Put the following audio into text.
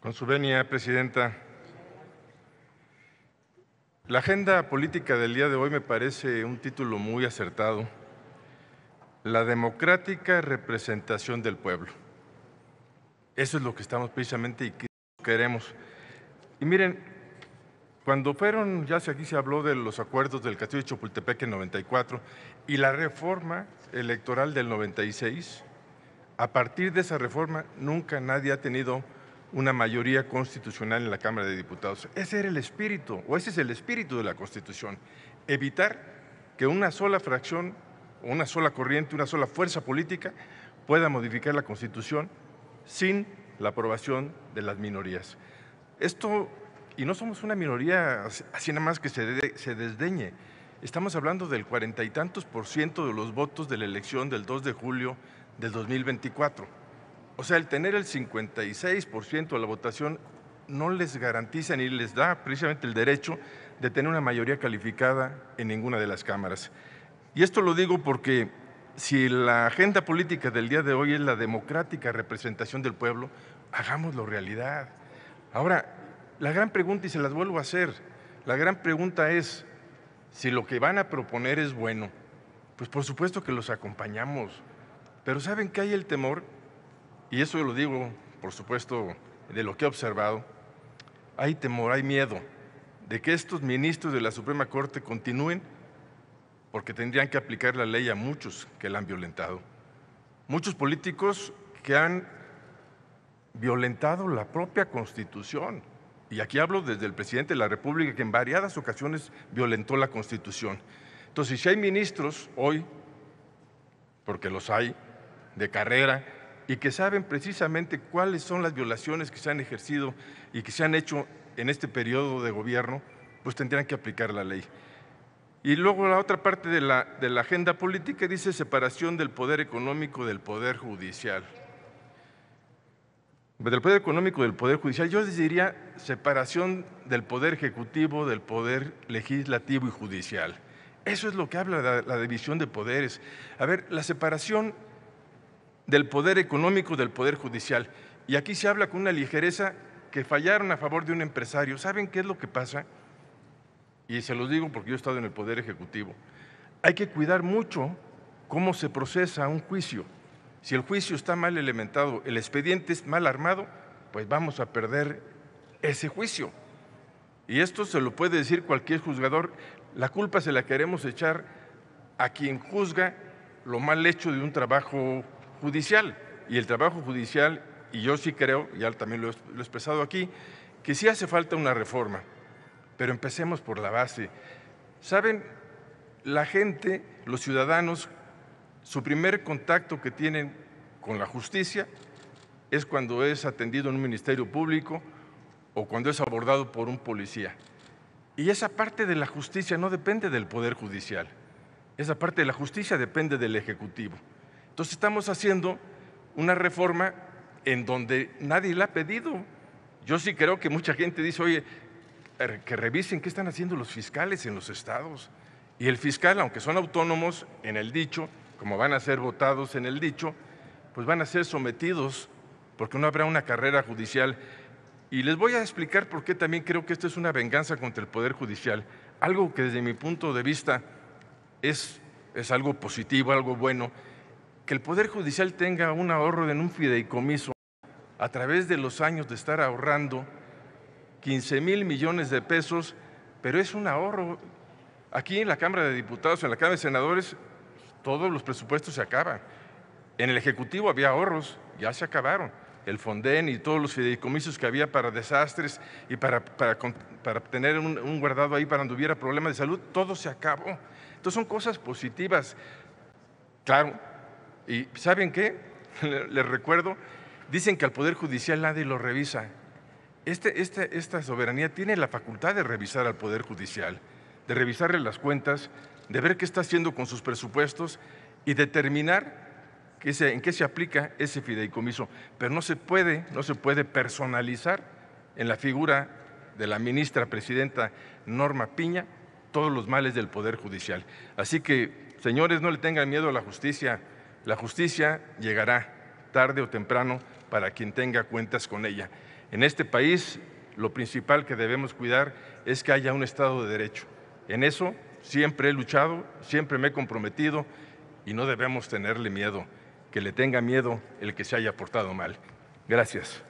Con su venia, Presidenta. La agenda política del día de hoy me parece un título muy acertado. La democrática representación del pueblo. Eso es lo que estamos precisamente y queremos. Y miren, cuando fueron, ya aquí se habló de los acuerdos del Castillo de Chapultepec en 94 y la reforma electoral del 96, a partir de esa reforma nunca nadie ha tenido una mayoría constitucional en la Cámara de Diputados. Ese era el espíritu, o ese es el espíritu de la Constitución, evitar que una sola fracción, una sola corriente, una sola fuerza política pueda modificar la Constitución sin la aprobación de las minorías. Esto, y no somos una minoría así nada más que se, se desdeñe, estamos hablando del cuarenta y tantos por ciento de los votos de la elección del 2 de julio del 2024 o sea, el tener el 56% de la votación no les garantiza ni les da precisamente el derecho de tener una mayoría calificada en ninguna de las cámaras. Y esto lo digo porque si la agenda política del día de hoy es la democrática representación del pueblo, hagámoslo realidad. Ahora, la gran pregunta, y se las vuelvo a hacer, la gran pregunta es, si lo que van a proponer es bueno, pues por supuesto que los acompañamos, pero ¿saben que hay el temor? y eso lo digo, por supuesto, de lo que he observado, hay temor, hay miedo de que estos ministros de la Suprema Corte continúen porque tendrían que aplicar la ley a muchos que la han violentado. Muchos políticos que han violentado la propia Constitución. Y aquí hablo desde el presidente de la República, que en variadas ocasiones violentó la Constitución. Entonces, si hay ministros hoy, porque los hay, de carrera, y que saben precisamente cuáles son las violaciones que se han ejercido y que se han hecho en este periodo de gobierno, pues tendrían que aplicar la ley. Y luego la otra parte de la, de la agenda política dice separación del poder económico del poder judicial. Del poder económico del poder judicial, yo les diría separación del poder ejecutivo, del poder legislativo y judicial. Eso es lo que habla la división de poderes. A ver, la separación del poder económico, del poder judicial. Y aquí se habla con una ligereza que fallaron a favor de un empresario. ¿Saben qué es lo que pasa? Y se los digo porque yo he estado en el poder ejecutivo. Hay que cuidar mucho cómo se procesa un juicio. Si el juicio está mal elementado, el expediente es mal armado, pues vamos a perder ese juicio. Y esto se lo puede decir cualquier juzgador. La culpa se la queremos echar a quien juzga lo mal hecho de un trabajo judicial. Y el trabajo judicial, y yo sí creo, ya también lo he, lo he expresado aquí, que sí hace falta una reforma, pero empecemos por la base. ¿Saben? La gente, los ciudadanos, su primer contacto que tienen con la justicia es cuando es atendido en un ministerio público o cuando es abordado por un policía. Y esa parte de la justicia no depende del Poder Judicial, esa parte de la justicia depende del Ejecutivo. Entonces estamos haciendo una reforma en donde nadie la ha pedido. Yo sí creo que mucha gente dice, oye, er, que revisen qué están haciendo los fiscales en los estados. Y el fiscal, aunque son autónomos en el dicho, como van a ser votados en el dicho, pues van a ser sometidos porque no habrá una carrera judicial. Y les voy a explicar por qué también creo que esto es una venganza contra el Poder Judicial, algo que desde mi punto de vista es, es algo positivo, algo bueno, que el Poder Judicial tenga un ahorro en un fideicomiso a través de los años de estar ahorrando 15 mil millones de pesos, pero es un ahorro. Aquí en la Cámara de Diputados, en la Cámara de Senadores, todos los presupuestos se acaban. En el Ejecutivo había ahorros, ya se acabaron. El Fonden y todos los fideicomisos que había para desastres y para, para, tener un, guardado ahí para cuando hubiera problemas de salud, todo se acabó. Entonces son cosas positivas. Claro, y ¿saben qué? Les recuerdo, dicen que al Poder Judicial nadie lo revisa. Este, este, esta soberanía tiene la facultad de revisar al Poder Judicial, de revisarle las cuentas, de ver qué está haciendo con sus presupuestos y determinar en qué se aplica ese fideicomiso. Pero no se puede, no se puede personalizar en la figura de la ministra presidenta Norma Piña todos los males del Poder Judicial. Así que, señores, no le tengan miedo a la justicia la justicia llegará tarde o temprano para quien tenga cuentas con ella. En este país lo principal que debemos cuidar es que haya un Estado de Derecho. En eso siempre he luchado, siempre me he comprometido y no debemos tenerle miedo, que le tenga miedo el que se haya portado mal. Gracias.